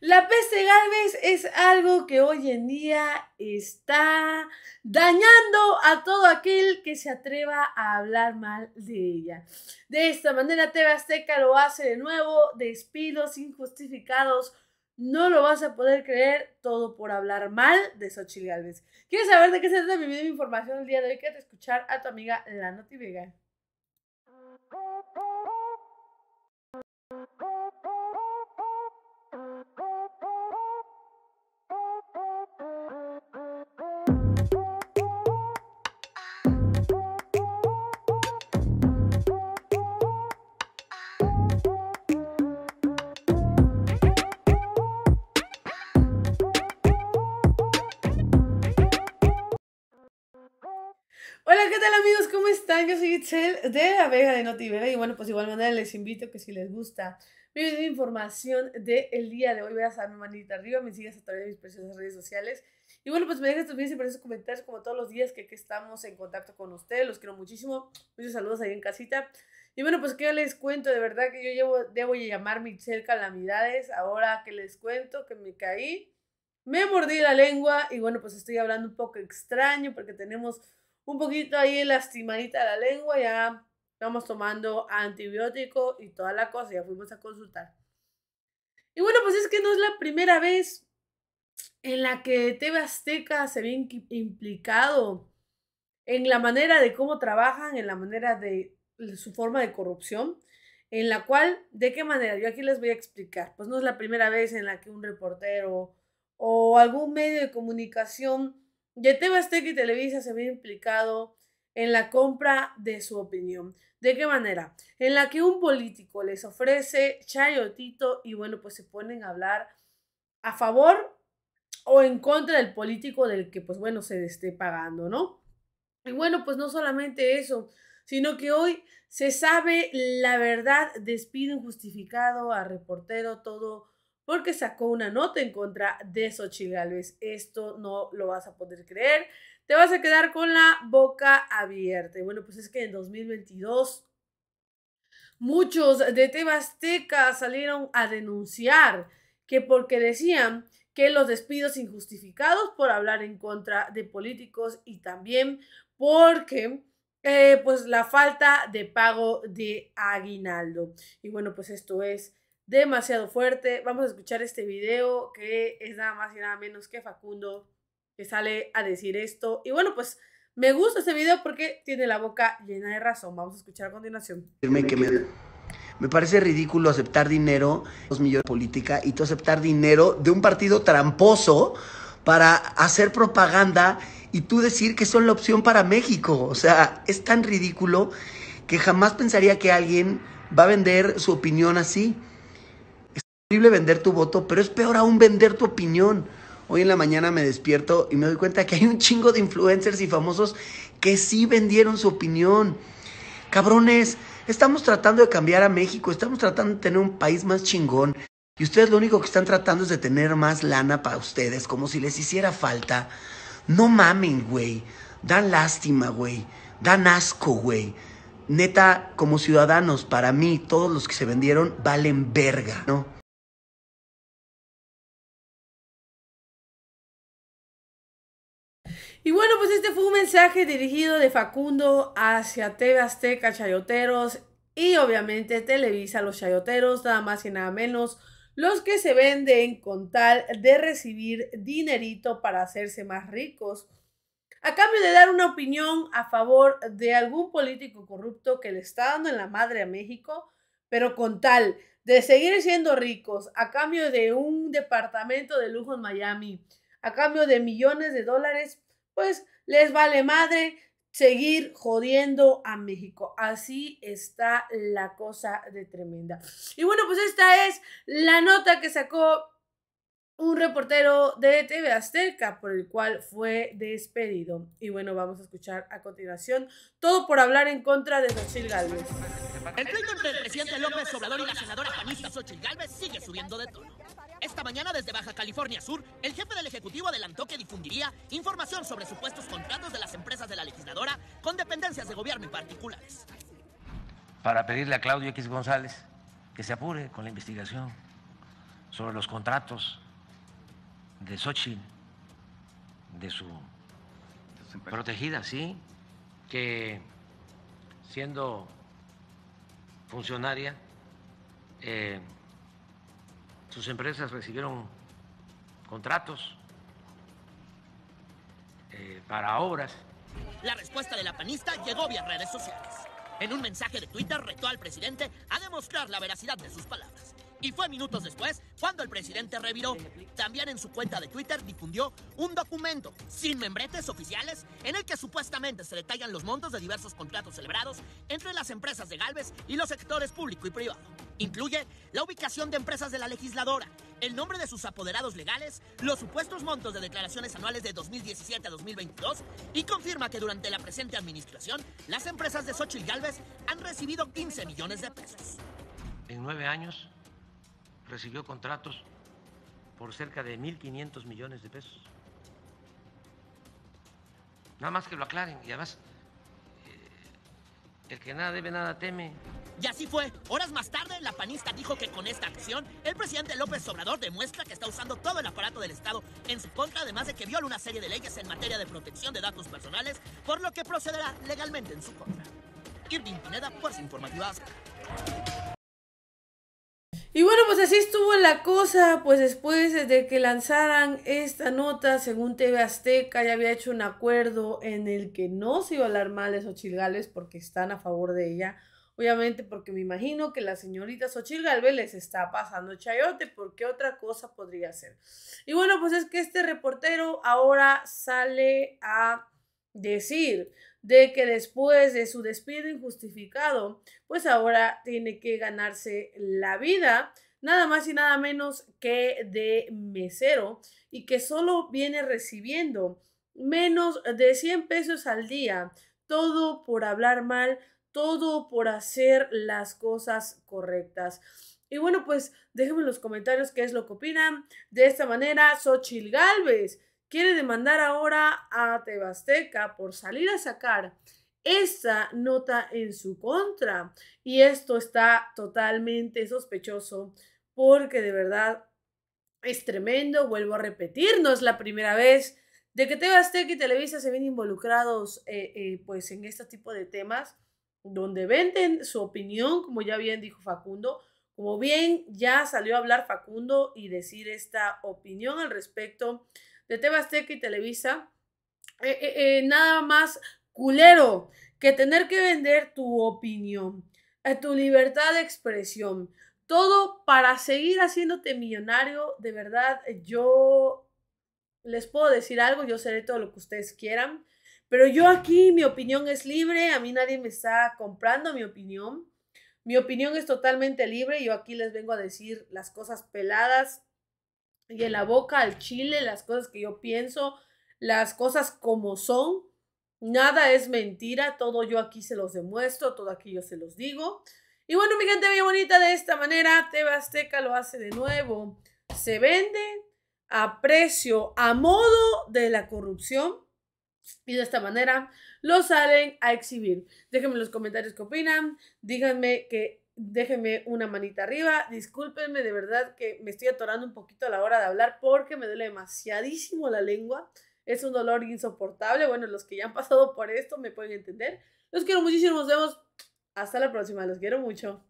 La peste Galvez es algo que hoy en día está dañando a todo aquel que se atreva a hablar mal de ella. De esta manera TV Azteca lo hace de nuevo, despidos injustificados, no lo vas a poder creer, todo por hablar mal de Xochitl Galvez. ¿Quieres saber de qué se trata mi video de información el día de hoy? que escuchar a tu amiga La Noti Hola, ¿qué tal amigos? ¿Cómo están? Yo soy Itzel de La Vega de Notivera y bueno, pues igual manera les invito que si les gusta mi información del día de hoy, veas a mi manita arriba, me sigas a través de mis preciosas redes sociales y bueno, pues me dejas tus y preciosos comentarios como todos los días que, estamos en contacto con ustedes, los quiero muchísimo, muchos saludos ahí en casita y bueno, pues que les cuento, de verdad que yo llevo, debo llamar Michelle Calamidades, ahora que les cuento que me caí, me mordí la lengua y bueno, pues estoy hablando un poco extraño porque tenemos un poquito ahí lastimadita la lengua, ya vamos tomando antibiótico y toda la cosa, ya fuimos a consultar. Y bueno, pues es que no es la primera vez en la que TV Azteca se ve implicado en la manera de cómo trabajan, en la manera de su forma de corrupción, en la cual, ¿de qué manera? Yo aquí les voy a explicar. Pues no es la primera vez en la que un reportero o algún medio de comunicación tema Azteca y Televisa se ve implicado en la compra de su opinión. ¿De qué manera? En la que un político les ofrece chayotito y bueno, pues se ponen a hablar a favor o en contra del político del que pues bueno se esté pagando, ¿no? Y bueno, pues no solamente eso, sino que hoy se sabe la verdad, despido injustificado a reportero, todo porque sacó una nota en contra de Xochitl Esto no lo vas a poder creer. Te vas a quedar con la boca abierta. Y bueno, pues es que en 2022 muchos de Tebasteca salieron a denunciar que porque decían que los despidos injustificados por hablar en contra de políticos y también porque eh, pues la falta de pago de aguinaldo. Y bueno, pues esto es demasiado fuerte. Vamos a escuchar este video que es nada más y nada menos que Facundo que sale a decir esto. Y bueno, pues me gusta este video porque tiene la boca llena de razón. Vamos a escuchar a continuación. Que me, me parece ridículo aceptar dinero, dos millones política, y tú aceptar dinero de un partido tramposo para hacer propaganda y tú decir que son la opción para México. O sea, es tan ridículo que jamás pensaría que alguien va a vender su opinión así horrible vender tu voto, pero es peor aún vender tu opinión. Hoy en la mañana me despierto y me doy cuenta que hay un chingo de influencers y famosos que sí vendieron su opinión. Cabrones, estamos tratando de cambiar a México, estamos tratando de tener un país más chingón. Y ustedes lo único que están tratando es de tener más lana para ustedes, como si les hiciera falta. No mamen, güey. Dan lástima, güey. Dan asco, güey. Neta, como ciudadanos, para mí, todos los que se vendieron valen verga, ¿no? Y bueno, pues este fue un mensaje dirigido de Facundo hacia TV Azteca Chayoteros y obviamente Televisa Los Chayoteros, nada más y nada menos, los que se venden con tal de recibir dinerito para hacerse más ricos, a cambio de dar una opinión a favor de algún político corrupto que le está dando en la madre a México, pero con tal de seguir siendo ricos, a cambio de un departamento de lujo en Miami, a cambio de millones de dólares, pues les vale madre seguir jodiendo a México. Así está la cosa de tremenda. Y bueno, pues esta es la nota que sacó un reportero de TV Azteca, por el cual fue despedido. Y bueno, vamos a escuchar a continuación todo por hablar en contra de Xochitl Galvez. El entre presidente López Obrador y la senadora panista Xochitl Galvez sigue subiendo de tono. Esta mañana desde Baja California Sur, el jefe del Ejecutivo adelantó que difundiría información sobre supuestos contratos de las empresas de la legisladora con dependencias de gobierno en particulares. Para pedirle a Claudio X González que se apure con la investigación sobre los contratos de Xochitl, de su protegida, sí, que siendo funcionaria... Eh, sus empresas recibieron contratos eh, para obras. La respuesta de la panista llegó vía redes sociales. En un mensaje de Twitter retó al presidente a demostrar la veracidad de sus palabras. Y fue minutos después cuando el presidente reviró. También en su cuenta de Twitter difundió un documento sin membretes oficiales en el que supuestamente se detallan los montos de diversos contratos celebrados entre las empresas de Galvez y los sectores público y privado. Incluye la ubicación de empresas de la legisladora, el nombre de sus apoderados legales, los supuestos montos de declaraciones anuales de 2017 a 2022 y confirma que durante la presente administración las empresas de Xochitl Galvez han recibido 15 millones de pesos. En nueve años recibió contratos por cerca de 1.500 millones de pesos. Nada más que lo aclaren y además, eh, el que nada debe, nada teme. Y así fue. Horas más tarde, la panista dijo que con esta acción, el presidente López Obrador demuestra que está usando todo el aparato del Estado en su contra, además de que viola una serie de leyes en materia de protección de datos personales, por lo que procederá legalmente en su contra. Irving Pineda, Fuerza Informativa pues, así estuvo la cosa, pues después de que lanzaran esta nota, según TV Azteca ya había hecho un acuerdo en el que no se iba a hablar mal de Xochitl porque están a favor de ella, obviamente porque me imagino que la señorita Xochitl les está pasando chayote, porque otra cosa podría ser. Y bueno, pues es que este reportero ahora sale a decir de que después de su despido injustificado, pues ahora tiene que ganarse la vida nada más y nada menos que de mesero y que solo viene recibiendo menos de 100 pesos al día, todo por hablar mal, todo por hacer las cosas correctas. Y bueno, pues déjenme en los comentarios qué es lo que opinan. De esta manera, Xochil Galvez quiere demandar ahora a Tebasteca por salir a sacar esta nota en su contra. Y esto está totalmente sospechoso porque de verdad es tremendo. Vuelvo a repetir, no es la primera vez de que TV y Televisa se ven involucrados eh, eh, pues en este tipo de temas donde venden su opinión, como ya bien dijo Facundo, como bien ya salió a hablar Facundo y decir esta opinión al respecto de TV y Televisa, eh, nada más culero que tener que vender tu opinión, tu libertad de expresión, todo para seguir haciéndote millonario. De verdad, eh, yo les puedo decir algo, yo seré todo lo que ustedes quieran. Pero yo aquí mi opinión es libre, a mí nadie me está comprando mi opinión. Mi opinión es totalmente libre, yo aquí les vengo a decir las cosas peladas y en la boca al chile, las cosas que yo pienso, las cosas como son. Nada es mentira, todo yo aquí se los demuestro, todo aquí yo se los digo. Y bueno, mi gente bien bonita, de esta manera TV Azteca lo hace de nuevo. Se vende a precio, a modo de la corrupción. Y de esta manera lo salen a exhibir. Déjenme en los comentarios qué opinan. Díganme que déjenme una manita arriba. Discúlpenme de verdad que me estoy atorando un poquito a la hora de hablar porque me duele demasiadísimo la lengua. Es un dolor insoportable. Bueno, los que ya han pasado por esto me pueden entender. Los quiero muchísimo. Nos vemos. Hasta la próxima, los quiero mucho.